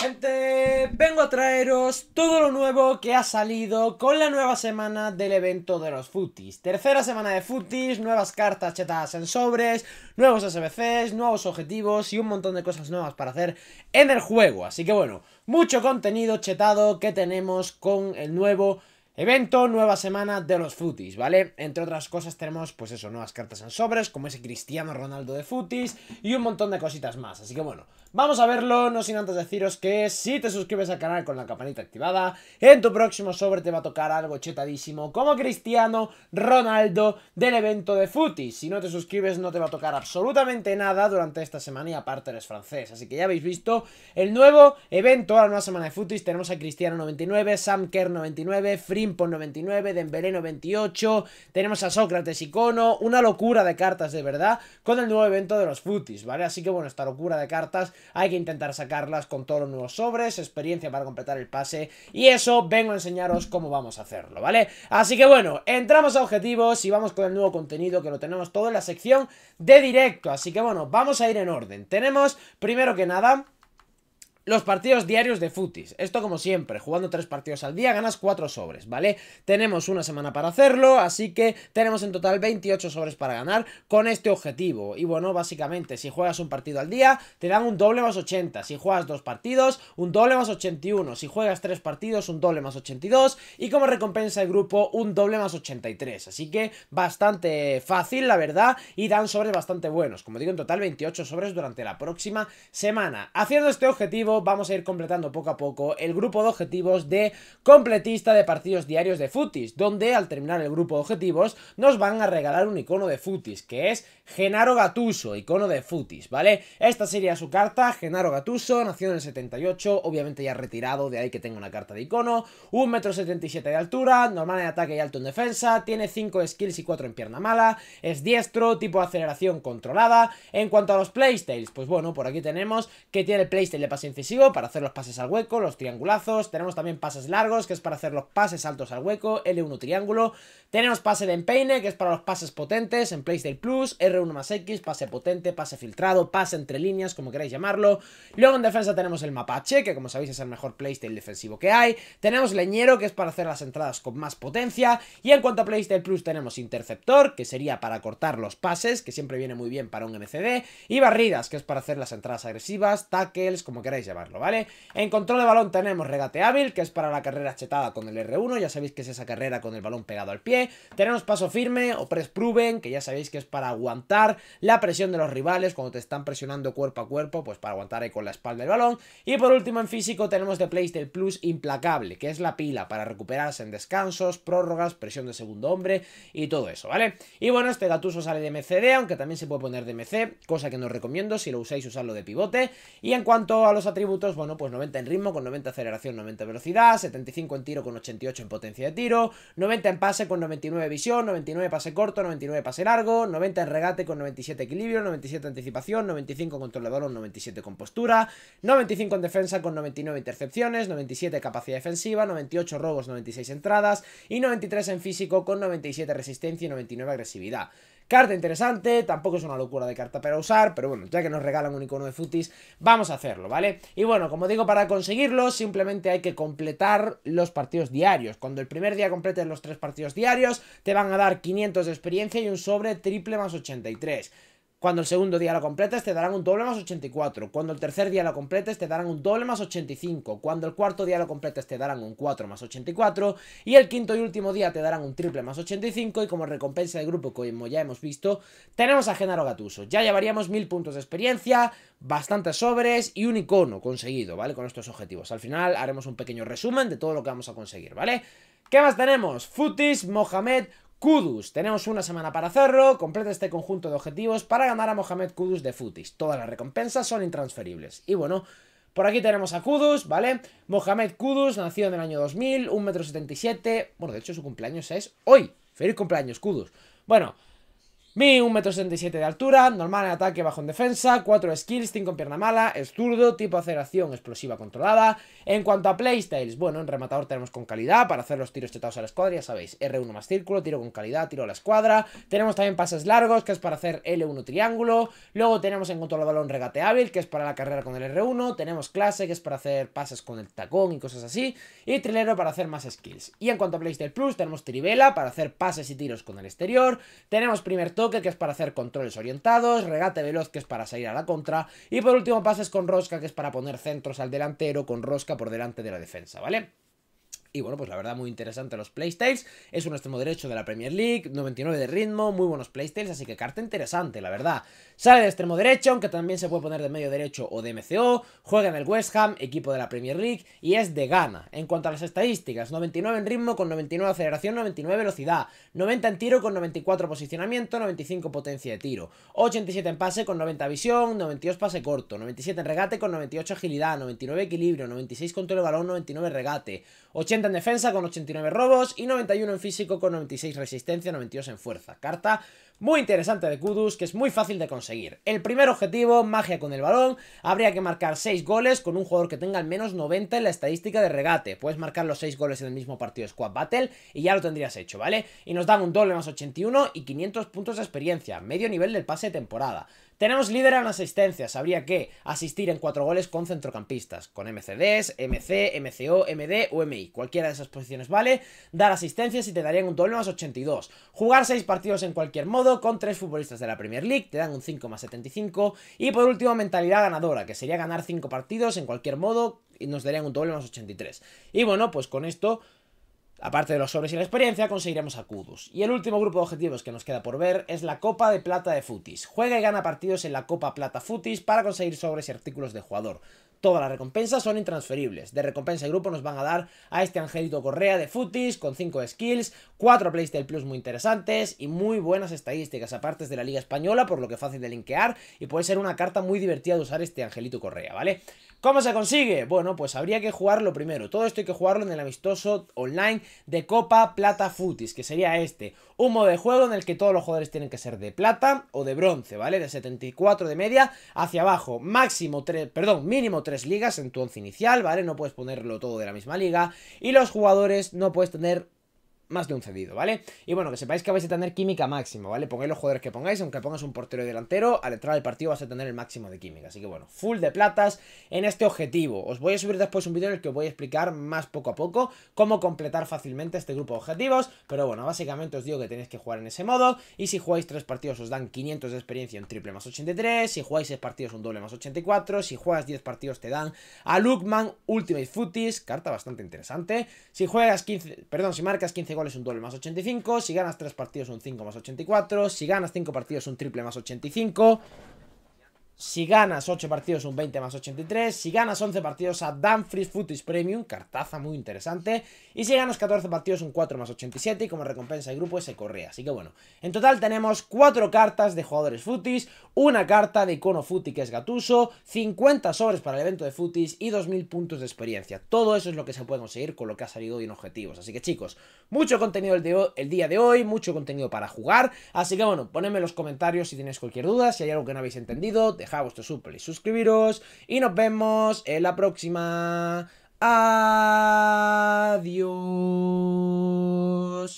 Gente, vengo a traeros todo lo nuevo que ha salido con la nueva semana del evento de los futis. Tercera semana de futis, nuevas cartas chetadas en sobres, nuevos SBCs, nuevos objetivos y un montón de cosas nuevas para hacer en el juego. Así que bueno, mucho contenido chetado que tenemos con el nuevo Evento, nueva semana de los futis, ¿vale? Entre otras cosas tenemos, pues eso, nuevas cartas en sobres, como ese Cristiano Ronaldo de futis y un montón de cositas más. Así que bueno, Vamos a verlo, no sin antes deciros que si te suscribes al canal con la campanita activada, en tu próximo sobre te va a tocar algo chetadísimo como Cristiano Ronaldo del evento de Futis Si no te suscribes no te va a tocar absolutamente nada durante esta semana y aparte eres francés. Así que ya habéis visto el nuevo evento, la nueva semana de Futis Tenemos a Cristiano 99, Sam Kerr 99, Frimpo 99, Dembelé 98, tenemos a Sócrates Icono, una locura de cartas de verdad con el nuevo evento de los Futis, ¿vale? Así que bueno, esta locura de cartas hay que intentar sacarlas con todos los nuevos sobres, experiencia para completar el pase. Y eso vengo a enseñaros cómo vamos a hacerlo, ¿vale? Así que bueno, entramos a objetivos y vamos con el nuevo contenido que lo tenemos todo en la sección de directo. Así que bueno, vamos a ir en orden. Tenemos, primero que nada... Los partidos diarios de futis. Esto como siempre, jugando tres partidos al día ganas cuatro sobres, ¿vale? Tenemos una semana para hacerlo, así que tenemos en total 28 sobres para ganar con este objetivo. Y bueno, básicamente, si juegas un partido al día, te dan un doble más 80. Si juegas dos partidos, un doble más 81. Si juegas tres partidos, un doble más 82. Y como recompensa el grupo, un doble más 83. Así que bastante fácil, la verdad, y dan sobres bastante buenos. Como digo, en total 28 sobres durante la próxima semana. Haciendo este objetivo vamos a ir completando poco a poco el grupo de objetivos de completista de partidos diarios de futis, donde al terminar el grupo de objetivos nos van a regalar un icono de futis, que es Genaro Gatuso, icono de futis, ¿vale? Esta sería su carta, Genaro Gatuso, nació en el 78, obviamente ya retirado, de ahí que tenga una carta de icono, 177 77 de altura, normal en ataque y alto en defensa, tiene 5 skills y 4 en pierna mala, es diestro, tipo aceleración controlada, en cuanto a los playstyles, pues bueno, por aquí tenemos que tiene el playstyle de paciencia para hacer los pases al hueco, los triangulazos. Tenemos también pases largos, que es para hacer los pases altos al hueco, L1 triángulo. Tenemos pase de empeine, que es para los pases potentes en PlayStation Plus, R1 más X, pase potente, pase filtrado, pase entre líneas, como queráis llamarlo. Luego en defensa tenemos el mapache, que como sabéis es el mejor Playstyle defensivo que hay. Tenemos leñero, que es para hacer las entradas con más potencia. Y en cuanto a Playstyle Plus tenemos interceptor, que sería para cortar los pases, que siempre viene muy bien para un MCD. Y barridas, que es para hacer las entradas agresivas, tackles, como queráis llevarlo, ¿vale? En control de balón tenemos regate hábil, que es para la carrera chetada con el R1, ya sabéis que es esa carrera con el balón pegado al pie. Tenemos paso firme o press proven, que ya sabéis que es para aguantar la presión de los rivales cuando te están presionando cuerpo a cuerpo, pues para aguantar ahí con la espalda el balón. Y por último en físico tenemos de PlayStation Plus implacable, que es la pila para recuperarse en descansos, prórrogas, presión de segundo hombre y todo eso, ¿vale? Y bueno, este gatuso sale de MCD, aunque también se puede poner de MC, cosa que no recomiendo si lo usáis usarlo de pivote. Y en cuanto a los atributos, bueno, pues 90 en ritmo con 90 aceleración, 90 velocidad, 75 en tiro con 88 en potencia de tiro, 90 en pase con 99 visión, 99 pase corto, 99 pase largo, 90 en regate con 97 equilibrio, 97 anticipación, 95 controlador de 97 con postura, 95 en defensa con 99 intercepciones, 97 capacidad defensiva, 98 robos, 96 entradas y 93 en físico con 97 resistencia y 99 agresividad. Carta interesante, tampoco es una locura de carta para usar, pero bueno, ya que nos regalan un icono de futis, vamos a hacerlo, ¿vale? Y bueno, como digo, para conseguirlo simplemente hay que completar los partidos diarios. Cuando el primer día completes los tres partidos diarios, te van a dar 500 de experiencia y un sobre triple más 83. Cuando el segundo día lo completes te darán un doble más 84. Cuando el tercer día lo completes te darán un doble más 85. Cuando el cuarto día lo completes te darán un 4 más 84. Y el quinto y último día te darán un triple más 85. Y como recompensa de grupo, como ya hemos visto, tenemos a Genaro Gatuso. Ya llevaríamos mil puntos de experiencia, bastantes sobres y un icono conseguido, ¿vale? Con estos objetivos. Al final haremos un pequeño resumen de todo lo que vamos a conseguir, ¿vale? ¿Qué más tenemos? Futis, Mohamed, Kudus, tenemos una semana para hacerlo, completa este conjunto de objetivos para ganar a Mohamed Kudus de Futis. Todas las recompensas son intransferibles. Y bueno, por aquí tenemos a Kudus, ¿vale? Mohamed Kudus, nació en el año 2000, 1,77m. Bueno, de hecho su cumpleaños es hoy. Feliz cumpleaños, Kudus. Bueno, mi 1,67m de altura, normal en ataque, bajo en defensa, 4 skills, 5 en pierna mala, es zurdo, tipo aceleración explosiva controlada. En cuanto a playstyles, bueno, en rematador tenemos con calidad para hacer los tiros chetados a la escuadra, ya sabéis, R1 más círculo, tiro con calidad, tiro a la escuadra. Tenemos también pases largos, que es para hacer L1 triángulo. Luego tenemos en cuanto al balón hábil, que es para la carrera con el R1. Tenemos clase, que es para hacer pases con el tacón y cosas así. Y trilero para hacer más skills. Y en cuanto a playstyle plus, tenemos tribela para hacer pases y tiros con el exterior. Tenemos primer top que es para hacer controles orientados, regate veloz, que es para salir a la contra, y por último pases con rosca, que es para poner centros al delantero con rosca por delante de la defensa, ¿vale? Y bueno, pues la verdad, muy interesante los playstyles. Es un extremo derecho de la Premier League, 99 de ritmo, muy buenos playstyles, así que carta interesante, la verdad. Sale de extremo derecho, aunque también se puede poner de medio derecho o de MCO. Juega en el West Ham, equipo de la Premier League, y es de gana En cuanto a las estadísticas, 99 en ritmo con 99 aceleración, 99 velocidad, 90 en tiro con 94 posicionamiento, 95 potencia de tiro, 87 en pase con 90 visión, 92 pase corto, 97 en regate con 98 agilidad, 99 equilibrio, 96 control de balón, 99 regate, 80 en defensa con 89 robos y 91 en físico con 96 resistencia, 92 en fuerza. Carta muy interesante de Kudus que es muy fácil de conseguir. El primer objetivo, magia con el balón, habría que marcar 6 goles con un jugador que tenga al menos 90 en la estadística de regate. Puedes marcar los 6 goles en el mismo partido Squad Battle y ya lo tendrías hecho, ¿vale? Y nos dan un doble más 81 y 500 puntos de experiencia, medio nivel del pase de temporada. Tenemos líder en asistencias, habría que asistir en cuatro goles con centrocampistas, con MCDs, MC, MCO, MD o MI, cualquiera de esas posiciones vale, dar asistencias y te darían un doble más 82, jugar seis partidos en cualquier modo con tres futbolistas de la Premier League, te dan un 5 más 75 y por último mentalidad ganadora, que sería ganar cinco partidos en cualquier modo y nos darían un doble más 83. Y bueno, pues con esto Aparte de los sobres y la experiencia, conseguiremos a Kudus. Y el último grupo de objetivos que nos queda por ver es la Copa de Plata de Futis. Juega y gana partidos en la Copa Plata Futis para conseguir sobres y artículos de jugador. Todas las recompensas son intransferibles. De recompensa y grupo nos van a dar a este Angelito Correa de Futis con 5 skills, 4 playstyle plus muy interesantes y muy buenas estadísticas, aparte de la Liga Española, por lo que fácil de linkear y puede ser una carta muy divertida de usar este Angelito Correa, ¿vale? ¿Cómo se consigue? Bueno, pues habría que jugarlo primero. Todo esto hay que jugarlo en el amistoso online de Copa Plata Futis, que sería este. Un modo de juego en el que todos los jugadores tienen que ser de plata o de bronce, ¿vale? De 74 de media hacia abajo. Máximo 3, perdón, mínimo 3 ligas en tu once inicial, ¿vale? No puedes ponerlo todo de la misma liga. Y los jugadores no puedes tener más de un cedido, ¿vale? Y bueno, que sepáis que vais a tener química máxima, ¿vale? Pongáis los jugadores que pongáis, aunque pongas un portero y delantero, al entrar al partido vas a tener el máximo de química. Así que bueno, full de platas en este objetivo. Os voy a subir después un vídeo en el que os voy a explicar más poco a poco cómo completar fácilmente este grupo de objetivos. Pero bueno, básicamente os digo que tenéis que jugar en ese modo. Y si jugáis tres partidos os dan 500 de experiencia, En triple más 83. Si jugáis 6 partidos un doble más 84. Si juegas 10 partidos te dan a Lukman Ultimate Footies, carta bastante interesante. Si juegas 15, perdón, si marcas 15 es un doble más 85, si ganas 3 partidos un 5 más 84, si ganas 5 partidos un triple más 85, si ganas 8 partidos, un 20 más 83. Si ganas 11 partidos, a Danfries Footies Premium, cartaza muy interesante. Y si ganas 14 partidos, un 4 más 87. Y como recompensa el grupo se correa. Así que bueno, en total tenemos 4 cartas de jugadores Footies, una carta de icono Footy que es Gatuso, 50 sobres para el evento de Footies y 2000 puntos de experiencia. Todo eso es lo que se puede conseguir con lo que ha salido hoy en objetivos. Así que chicos, mucho contenido el, el día de hoy, mucho contenido para jugar. Así que bueno, ponedme en los comentarios si tenéis cualquier duda, si hay algo que no habéis entendido dejad vuestro super y suscribiros. Y nos vemos en la próxima. Adiós.